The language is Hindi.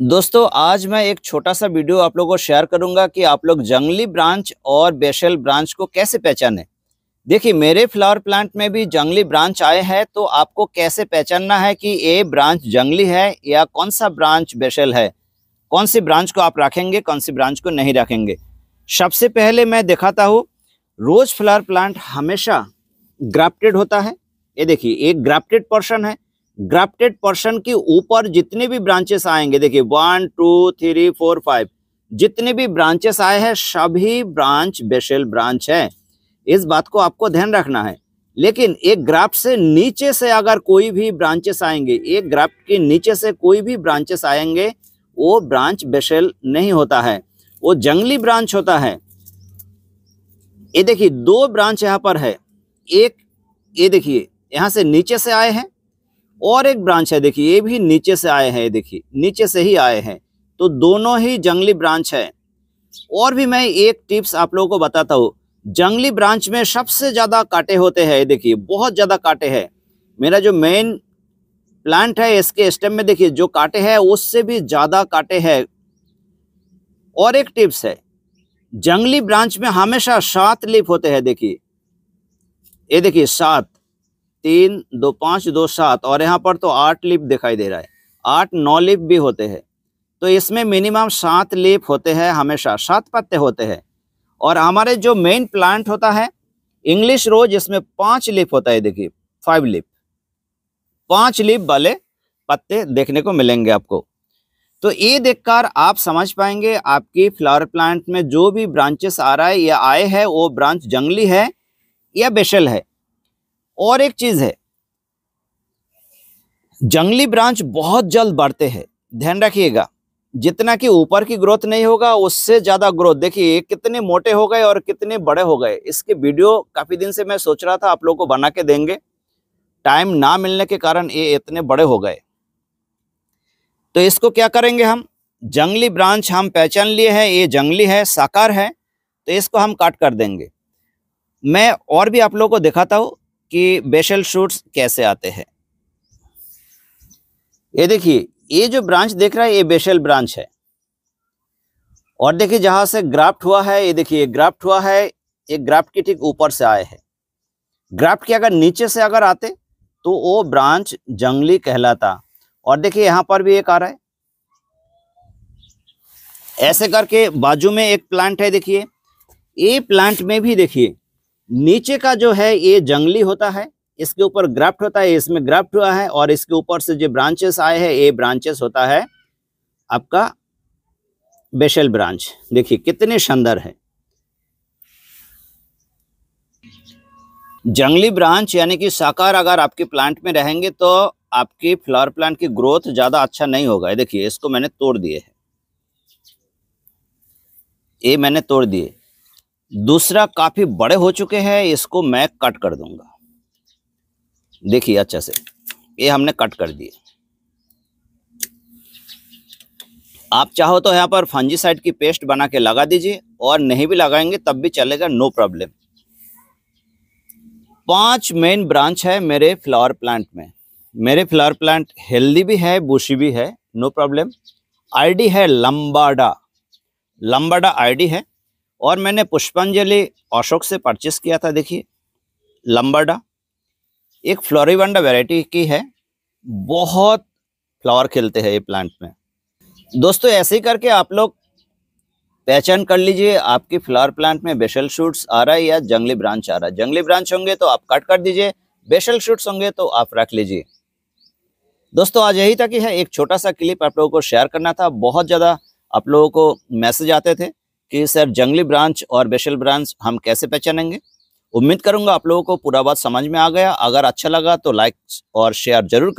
दोस्तों आज मैं एक छोटा सा वीडियो आप लोगों को शेयर करूंगा कि आप लोग जंगली ब्रांच और बेशल ब्रांच को कैसे पहचानें देखिए मेरे फ्लावर प्लांट में भी जंगली ब्रांच आए हैं तो आपको कैसे पहचानना है कि ये ब्रांच जंगली है या कौन सा ब्रांच बेशल है कौन सी ब्रांच को आप रखेंगे कौन सी ब्रांच को नहीं रखेंगे सबसे पहले मैं दिखाता हूँ रोज फ्लावर प्लांट हमेशा ग्राफ्टेड होता है ये देखिए एक ग्राफ्टेड पोर्शन है ग्राफ्टेड पर्सन के ऊपर जितने भी ब्रांचेस आएंगे देखिए one two three four five जितने भी ब्रांचेस आए हैं सभी ब्रांच बेसल ब्रांच है इस बात को आपको ध्यान रखना है लेकिन एक ग्राफ से नीचे से अगर कोई भी ब्रांचेस आएंगे एक ग्राफ के नीचे से कोई भी ब्रांचेस आएंगे वो ब्रांच बेसल नहीं होता है वो जंगली ब्रांच होता है ये देखिए दो ब्रांच यहाँ पर है एक ये देखिए यहाँ से नीचे से आए हैं और एक ब्रांच है देखिए ये भी नीचे से आए हैं देखिए नीचे से ही आए हैं तो दोनों ही जंगली ब्रांच है और भी मैं एक टिप्स आप लोगों को बताता हूँ जंगली ब्रांच में सबसे ज़्यादा कांटे होते हैं देखिए बहुत ज़्यादा कांटे हैं मेरा जो मेन प्लांट है इसके स्टेम में देखिए जो कांटे हैं उससे भी ज़्यादा कांटे हैं और एक टिप्स है जंगली ब्रांच में हमेशा सात लीफ होते हैं देखिए ये देखिए सात तीन दो पाँच दो सात और यहाँ पर तो आठ लिप दिखाई दे रहा है आठ नौ लिप भी होते हैं तो इसमें मिनिमम सात लिप होते हैं हमेशा सात पत्ते होते हैं और हमारे जो मेन प्लांट होता है इंग्लिश रोज इसमें पांच लिप होता है देखिए फाइव लिप पांच लिप वाले पत्ते देखने को मिलेंगे आपको तो ये देखकर आप समझ पाएंगे आपकी फ्लावर प्लांट में जो भी ब्रांचेस आ रहा है या आए है वो ब्रांच जंगली है या बेशल है और एक चीज़ है जंगली ब्रांच बहुत जल्द बढ़ते हैं ध्यान रखिएगा जितना कि ऊपर की ग्रोथ नहीं होगा उससे ज़्यादा ग्रोथ देखिए कितने मोटे हो गए और कितने बड़े हो गए इसके वीडियो काफ़ी दिन से मैं सोच रहा था आप लोगों को बना के देंगे टाइम ना मिलने के कारण ये इतने बड़े हो गए तो इसको क्या करेंगे हम जंगली ब्रांच हम पहचान लिए हैं ये जंगली है साकार है तो इसको हम काट कर देंगे मैं और भी आप लोगों को दिखाता हूँ कि बेशल शूट्स कैसे आते हैं ये देखिए ये जो ब्रांच देख रहा है ये बेशल ब्रांच है और देखिए जहां से ग्राफ्ट हुआ है ये देखिए ग्राफ्ट हुआ है ये ग्राफ्ट के ठीक ऊपर से आए हैं ग्राफ्ट के अगर नीचे से अगर आते तो वो ब्रांच जंगली कहलाता और देखिए यहां पर भी एक आ रहा है ऐसे करके बाजू में एक प्लांट है देखिए ये प्लांट में भी देखिए नीचे का जो है ये जंगली होता है इसके ऊपर ग्राफ्ट होता है इसमें ग्राफ्ट हुआ है और इसके ऊपर से जो ब्रांचेस आए हैं ये ब्रांचेस होता है आपका बेशल ब्रांच देखिए कितने शानदार है जंगली ब्रांच यानी कि साकार अगर आपके प्लांट में रहेंगे तो आपके फ्लावर प्लांट की ग्रोथ ज़्यादा अच्छा नहीं होगा देखिए इसको मैंने तोड़ दिए है ये मैंने तोड़ दिए दूसरा काफी बड़े हो चुके हैं इसको मैं कट कर दूंगा देखिए अच्छा से ये हमने कट कर दिए आप चाहो तो यहाँ पर फंजीसाइड की पेस्ट बना के लगा दीजिए और नहीं भी लगाएंगे तब भी चलेगा नो प्रॉब्लम पांच मेन ब्रांच है मेरे फ्लावर प्लांट में मेरे फ्लावर प्लांट हेल्दी भी है बुशी भी है नो प्रॉब्लम आईडी है लंबाडा लंबाडा आईडी है और मैंने पुष्पांजलि अशोक से परचेस किया था देखिए लंबरडा एक फ्लोरीवंडा वेराइटी की है बहुत फ्लावर खिलते हैं ये प्लांट में दोस्तों ऐसे ही करके आप लोग पहचान कर लीजिए आपकी फ्लावर प्लांट में बेशल शूट्स आ रहा है या जंगली ब्रांच आ रहा है जंगली ब्रांच होंगे तो आप कट कर दीजिए बेशल शूट्स होंगे तो आप रख लीजिए दोस्तों आज यही तक ही है एक छोटा सा क्लिप आप लोगों को शेयर करना था बहुत ज़्यादा आप लोगों को मैसेज आते थे कि सर जंगली ब्रांच और बेशल ब्रांच हम कैसे पहचानेंगे उम्मीद करूंगा आप लोगों को पूरा बात समझ में आ गया अगर अच्छा लगा तो लाइक और शेयर जरूर कर